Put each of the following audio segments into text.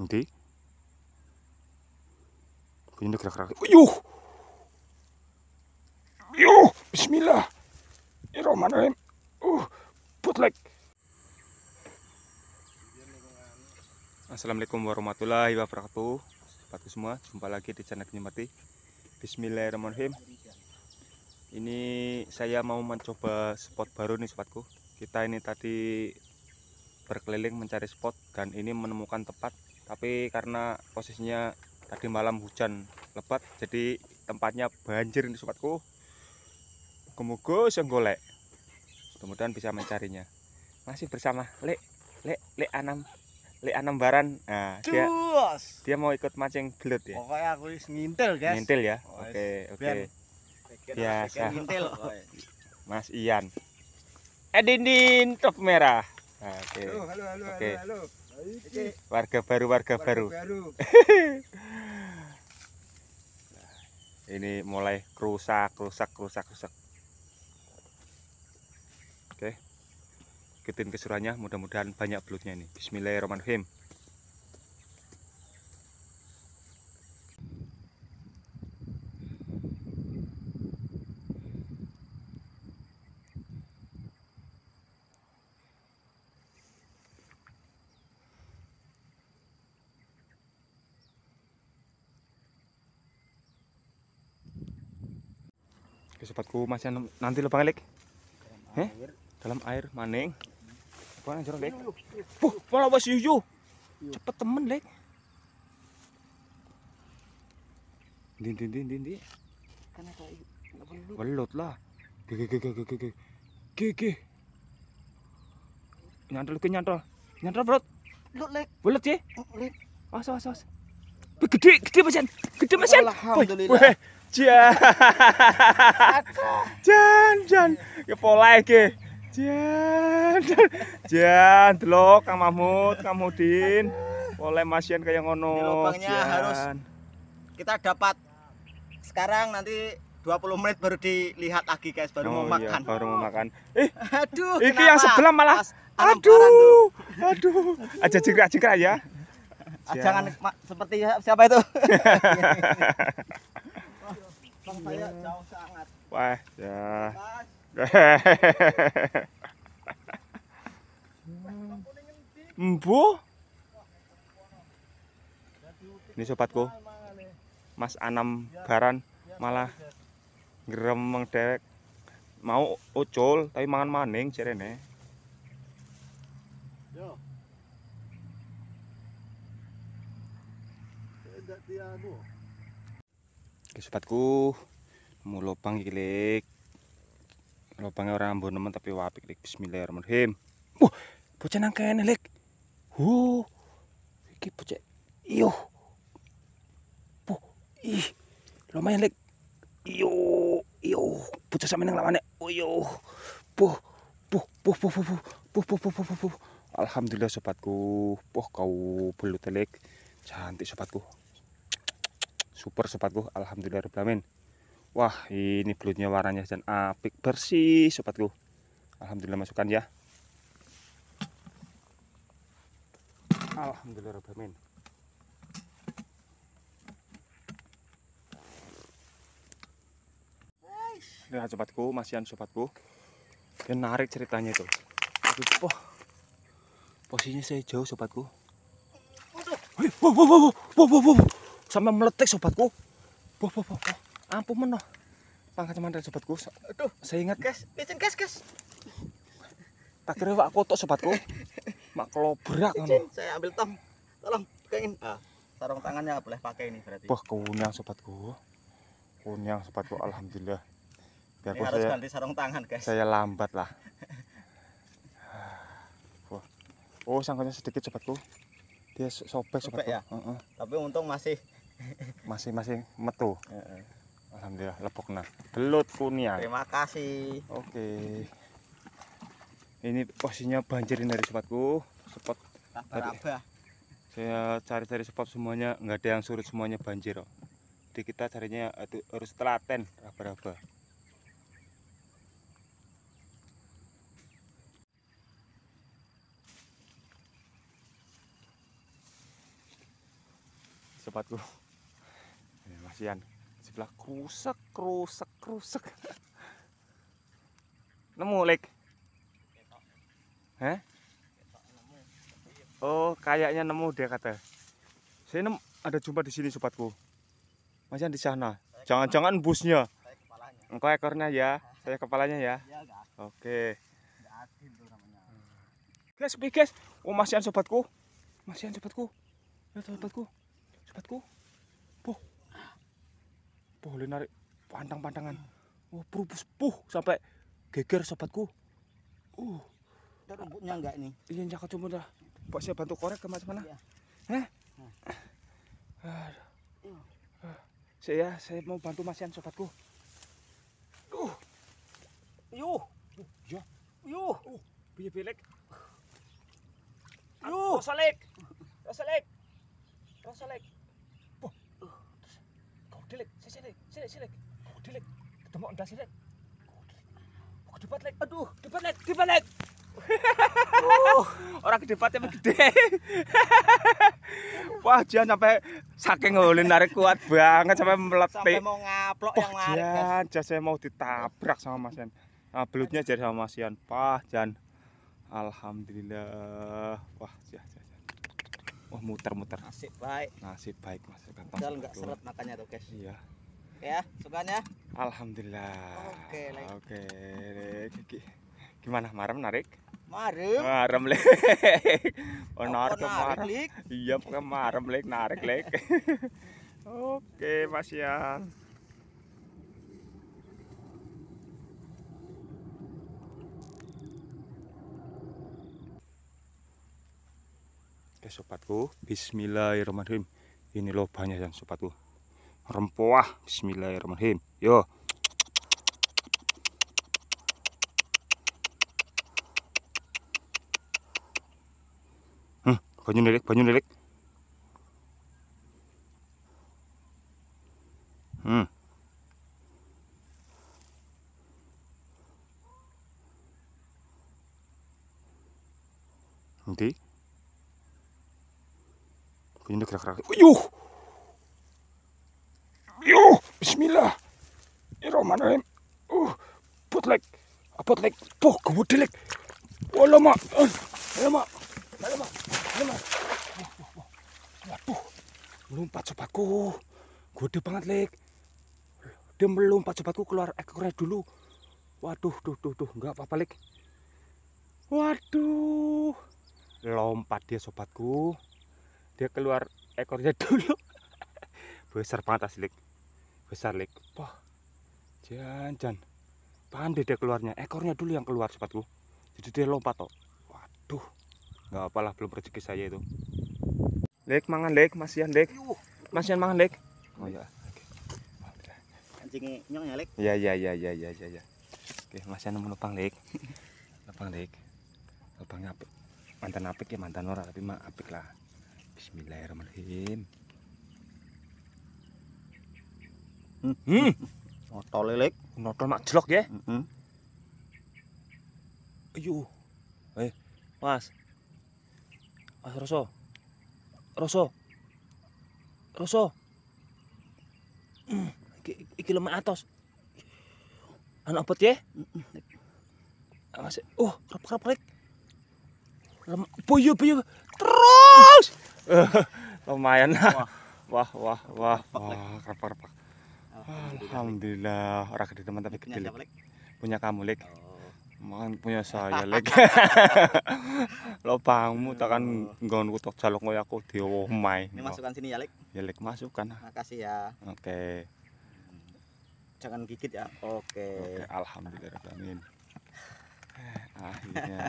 nanti Hindi. kerak-kerak Uyuh! Uyuh! Bismillah! Ya rahim Uh, putlek. Assalamualaikum warahmatullahi wabarakatuh. Sepatu semua, jumpa lagi di channel Mati. Bismillahirrahmanirrahim. Ini saya mau mencoba spot baru nih sobatku. Kita ini tadi berkeliling mencari spot dan ini menemukan tepat tapi karena posisinya tadi malam hujan lebat jadi tempatnya banjir ini sobatku kemugo yang golek mudah bisa mencarinya masih bersama le lek lek anam le anam baran nah dia dia mau ikut mancing belut ya pokoknya aku ngintil guys ngintil ya oke oke ya, ya ngintil Mas Ian Edindin top merah nah, oke okay. oke Warga baru, warga, warga baru. baru. Nah, ini mulai rusak, rusak, rusak, rusak. Oke. Ikutin keseruannya, mudah-mudahan banyak belutnya ini. Bismillahirrahmanirrahim. sobatku masih nanti lubang elek dalam, eh? dalam air maning apa anjir lek buh malah bos yuyu cepet temen lek din din din din din kan lah gege gege gege gege gege nyantol ke nyantol nyantol belut belut lek belut sih mm, lek awas awas awas gede gede mesin gede mesin alhamdulillah Jan. Jan, jan. Ya pola iki. Jan. Jan, delok Kang Mahmud, Kang Mudin. Oleh Masian kayak ngono. lubangnya jan. harus kita dapat sekarang nanti 20 menit baru dilihat lagi guys, baru oh, mau iya, makan. baru mau makan. Eh, aduh. Iki kenapa? yang sebelah malah Mas, aduh. Aduh. Aja jengkrak-jengkrak ya. Ah, jangan seperti siapa itu? Kang jauh sangat. Wah, ya. Embu. Ini sobatku. Mas Anam Baran malah gremeng dewek mau ucul tapi mangan maning jerene. Yo. Tidak dia Oke sobatku, mau lubang kilik, orang ambon teman tapi wapik lek Bismillahirrahmanirrahim. Wah, bocah nangka ini lek. Hu, iki bocah, iyo, bu, ih, lumayan lek. Iyo, iyo, bocah sama yang lawannya. Oh iyo, bu, bu, bu, bu, bu, bu, Alhamdulillah sobatku, bu kau belut lek, cantik sobatku. super sobatku alhamdulillah reblamin wah ini belutnya warnanya dan apik bersih sobatku alhamdulillah masukkan ya alhamdulillah reblamin lihat sobatku masihan sobatku menarik ceritanya itu aduh oh. posisinya saya jauh sobatku sampai meletik sobatku boh boh boh, ampun menoh pangkat dari sobatku aduh saya ingat guys izin guys guys tak kira pak kotok sobatku mak kelobrak izin saya ambil tom tolong bukain ah sarung tangannya boleh pakai ini berarti wah kunyang sobatku kunyang sobatku alhamdulillah biar ini harus saya, ganti sarung tangan guys saya lambat lah wah oh sangkanya sedikit sobatku dia sobek, sobek sobatku ya? uh -uh. tapi untung masih masih masih metu alhamdulillah lepok nah belut kunia terima kasih oke ini posisinya banjir ini dari sepatku spot saya cari-cari spot semuanya nggak ada yang surut semuanya banjir oh. jadi kita carinya harus telaten raba-raba sepatku kasihan sebelah kerusak kerusak kerusak nemu lek Heh? Oh, kayaknya nemu dia kata. Saya nemu, ada jumpa di sini sobatku. Masih di sana. Jangan-jangan busnya. Engkau ekornya ya, saya kepalanya ya. Iya, Oke. Guys, guys. Oh, masihan sobatku. Masihan sobatku. Ya sobatku. Sobatku boleh narik pantang-pantangan wah oh, perubus puh sampai geger sobatku uh rumputnya enggak ini? iya cakep cuma dah pak saya bantu korek ke mana mana. Iya. Hah? Nah. Eh, saya saya mau bantu masian sobatku uh yuh ya yuh uh piye belek yuh rosalek rosalek rosalek Wah, uh, kau delek silik, silik, silik. Kudu dilek Ketemu entah silik. Kudu lek. Aduh, debat lek, debat lek. Oh, orang gede. Wah, jangan sampai saking ngulin narik kuat banget sampai meletik. Sampai mau ngaplok Wah, yang narik. Jan, jangan saya mau ditabrak sama Mas Yan. Nah, belutnya jadi sama Mas Yan. Wah, Jan. Alhamdulillah. Wah, Jan. jan. Wah, muter-muter. Nasib baik. Nasib baik, Mas. Kantong. Enggak seret makanya tuh, guys. Iya ya sukanya alhamdulillah oke okay, oke okay. gimana marem narik marem marem lek oh narik marem iya pokoknya marem lek narik lek oke okay, mas Yan Oke sobatku, bismillahirrahmanirrahim. Ini lobanya yang sobatku rempoah bismillahirrahmanirrahim yo hmm, banyu lelek banyu lelek hmm nanti banyu gerak-gerak uyuh Bismillahirrahmanirrahim. Eh? Uh, Wala ah, ma, Puh, ma, wala ma, wala ma. Waduh. Melompat sobatku. Gede banget, Lek. Dia melompat sobatku keluar ekornya eh, dulu. Waduh, tuh, tuh, tuh. nggak apa-apa, Lek. Waduh. Lompat dia sobatku. Dia keluar ekornya dulu. Besar banget asli. Besar, Lek. Wah. Jangan. Pandai dia keluarnya. Ekornya dulu yang keluar sepatu, Jadi dia lompat toh. Waduh. Nggak apalah belum rezeki saya itu. Lek mangan lek, masian lek. Masian mangan lek. Oh ya. Anjing nyong ya lek. Ya ya ya ya ya ya Oke, masian nemu lubang lek. Lubang lek. Lubangnya apik. Mantan apik ya mantan ora tapi mah apik lah. Bismillahirrahmanirrahim. Hmm. hmm. Notol lelek. Notol mak jelok ya. Heeh. Ayo. Eh, Mas. Mas Roso. Roso. Roso. Iki, iki lemak atas. Anak opet ya? Mas, oh, uh, rep-rep puyuh puyuh terus lumayan lah wah wah wah wah, wah, wah, Alhamdulillah orang gede teman tapi kecil punya, kamu lek oh. punya saya lek lobangmu takkan kan nggonku tok jaluk koyo aku ini masukkan sini ya lek ya lek masukkan makasih ya oke okay. Hmm. jangan gigit ya oke okay. okay, alhamdulillah amin eh, akhirnya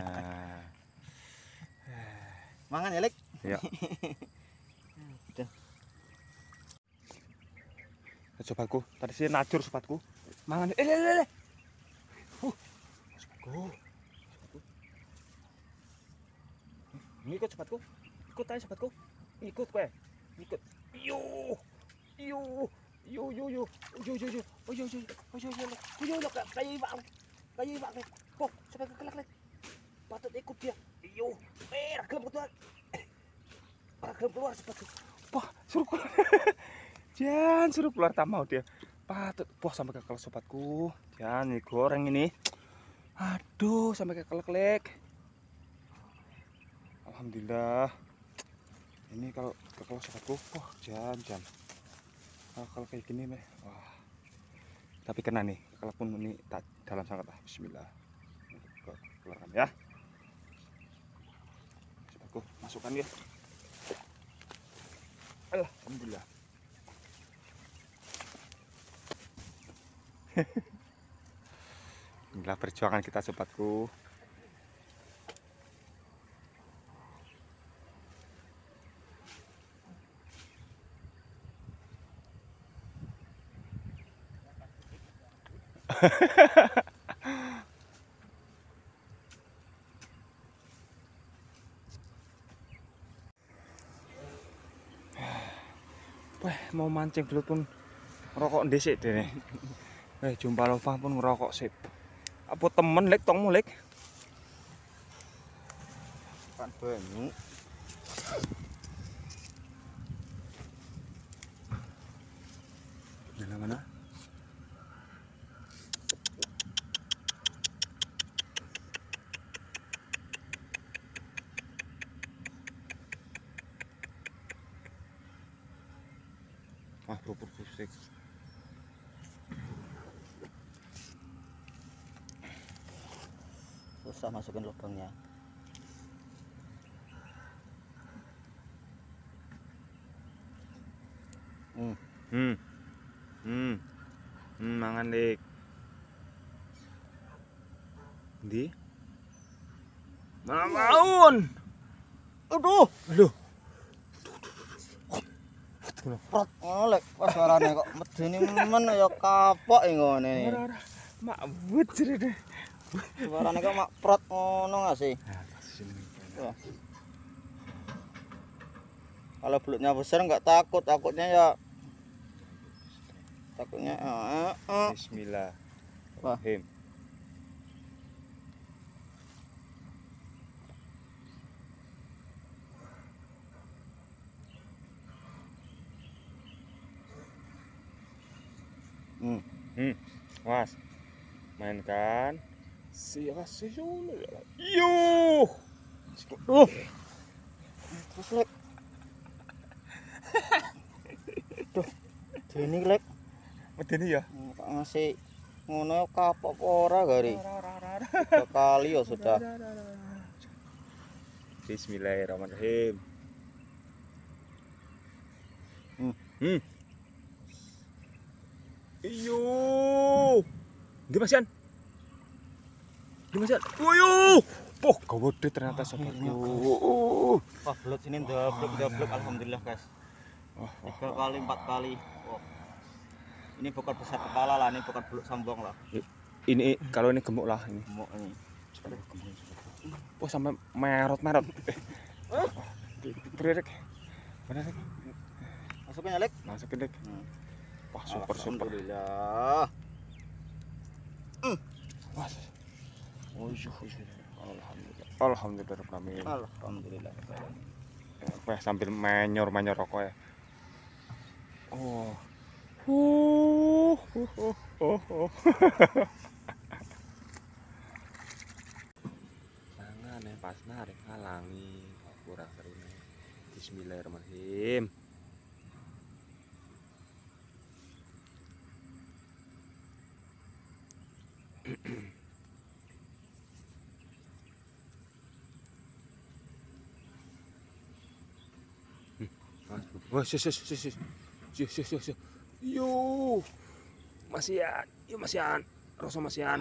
mangan ya lek ya sobatku tadi sih najur sobatku mangan eh le le le uh sobatku sobatku ngikut sobatku ikut aja sobatku ikut kue ikut yo yo yo yo yo yo yo yo oh yo yo oh yo yo yo yo kayu ibak kayu ibak kok sobatku kelak kelak patut ikut dia yo eh ragam keluar eh, ragam keluar sobatku wah suruh keluar Jan suruh keluar mau oh, dia. Patut puas sampai ke sobatku. Jan ini goreng ini. Aduh sampai ke kelek Alhamdulillah. Ini kalau ke sobatku, wah jan jan. kalau kayak gini meh, wah. Tapi kena nih, Kalaupun pun ini tak dalam sangat lah. Bismillah. Keluarkan ya. Sobatku masukkan ya. Alhamdulillah. Inilah perjuangan kita sobatku. Wah, mau mancing belut pun rokok ndesik deh. Eh, jumpa Lova pun ngerokok sip. Apa temen lek tong mulek? Pan banyu. Mana mana? Ah, propor kusik. usah masukin lubangnya hmm hmm hmm hmm mangan dik di malamun aduh aduh Prot ngolek pas suaranya kok Medi men ya kapok ini Mak wujud deh Barane kok mak prot ngono gak sih? Ah, Kalau belutnya besar nggak takut, takutnya ya takutnya ah, ah, Bismillah. Wah. Hmm. Hmm. Was. Mainkan. Seras kjolar yo. Jo! Oh! Terus lek. Duh, dene lek. Medeni ya? Hmm, kok ngasih ngono ya, kapok ora gari? Kali ya sudah. Bismillahirrahmanirrahim. Hmm. Hmm. Iyo. Gimana Mas Dimas. Woyo. Oh, gede ternyata sobat. Oh, Wah, belut blok ndeblok blok, alhamdulillah, guys. Tiga kali, empat kali. Oh. Ini bukan besar kepala lah, ini bukan blok sambong lah. Ini kalau ini gemuk lah ini. Gemuk ini. Wah, sampai merot-merot. Eh. mana sih, Rek. Masukin, Alek. Masukin, hmm. dek, Wah, super super. Alhamdulillah. uh, Wah. Alhamdulillah. Alhamdulillah Alhamdulillah. Wah, eh, sambil menyor-menyor rokok ya. Oh. Uh, uh, uh, uh, uh. Tangan ya, pas narik halangi kurang sering. Bismillahirrahmanirrahim. Wah, sih, sih, sih, sih, sih, sih, sih, sih, Yo, masihan, yo masihan, rasa masihan,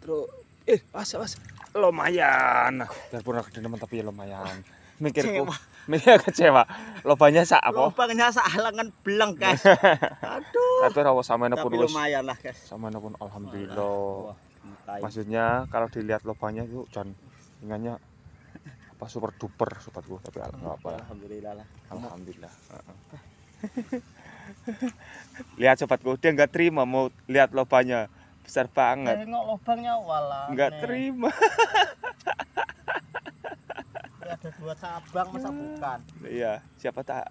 Terus, eh, as, as, lumayan. Biarpun aku denemen tapi ya lumayan. Mikirku, mikir kecewa. Lobanya sak apa? Lobanya sak halangan belang, guys. Aduh. Tapi rawa sama pun lumayan lah, guys. Sama pun alhamdulillah. Wah, Maksudnya kalau dilihat lobanya itu jangan ingatnya apa super duper sobatku tapi nggak apa alhamdulillah lah alhamdulillah lihat sobatku dia nggak terima mau lihat lobanya besar banget Nggak lobangnya wala. nggak terima ada dua cabang masa bukan iya siapa tak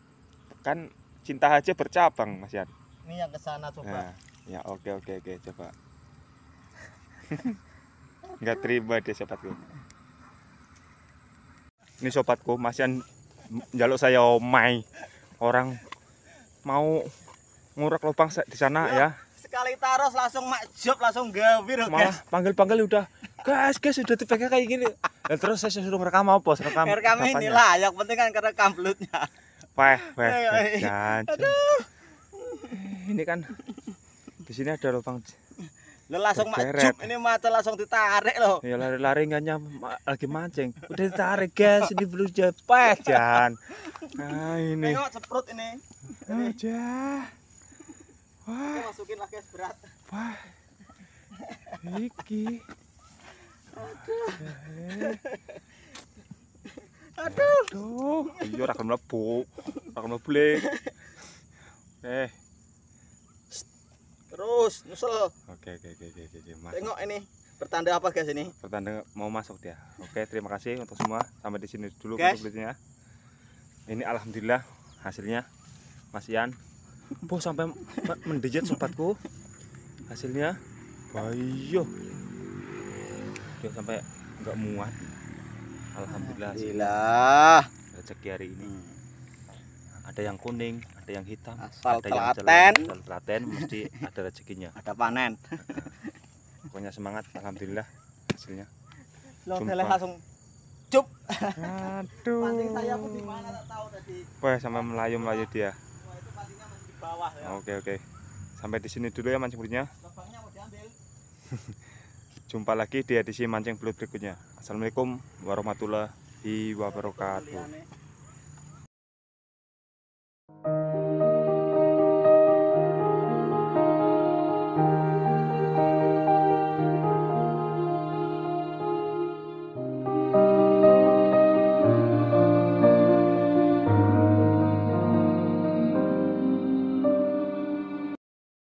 kan cinta aja bercabang mas Yan ini yang ke sana coba nah, ya oke oke oke coba nggak terima dia sobatku ini sobatku masian jaluk saya omai orang mau ngurak lubang di sana ya, sekali taruh langsung makjub langsung gawir malah panggil-panggil udah guys guys udah tipe kayak gini dan terus saya suruh rekam apa rekam rekam lah yang penting kan rekam belutnya weh weh ini kan di sini ada lubang Lo langsung makjuk ini mata langsung ditarik loh. Ya lari-lari nggak nyam lagi mancing. Udah ditarik guys ini belum jepet Jan. Nah ini. Tengok ceprut ini. Aja. Wah. masukin masukin lagi berat. Wah. Iki. Aduh. Aduh. Aduh. Iya rakan mlebu. Rakan mlebu. Eh. Terus nyusul. Oke oke oke oke oke. Tengok ini pertanda apa guys ini? Pertanda mau masuk dia. Oke, terima kasih untuk semua. Sampai di sini dulu guys. Ini alhamdulillah hasilnya Mas Ian. Boh sampai mendejet sobatku. Hasilnya bayo. Dia sampai enggak muat. Alhamdulillah. Alhamdulillah. Rezeki hari ini. Hmm. Ada yang kuning, ada yang hitam asal ada telaten yang asal telaten mesti ada rezekinya ada panen pokoknya semangat alhamdulillah hasilnya lo langsung cup aduh Paling saya pun di mana tak tahu tadi Wah, sama melayu melayu dia Wah, itu masih di bawah ya oke oke sampai di sini dulu ya mancing belutnya jumpa lagi di edisi mancing belut berikutnya assalamualaikum warahmatullahi wabarakatuh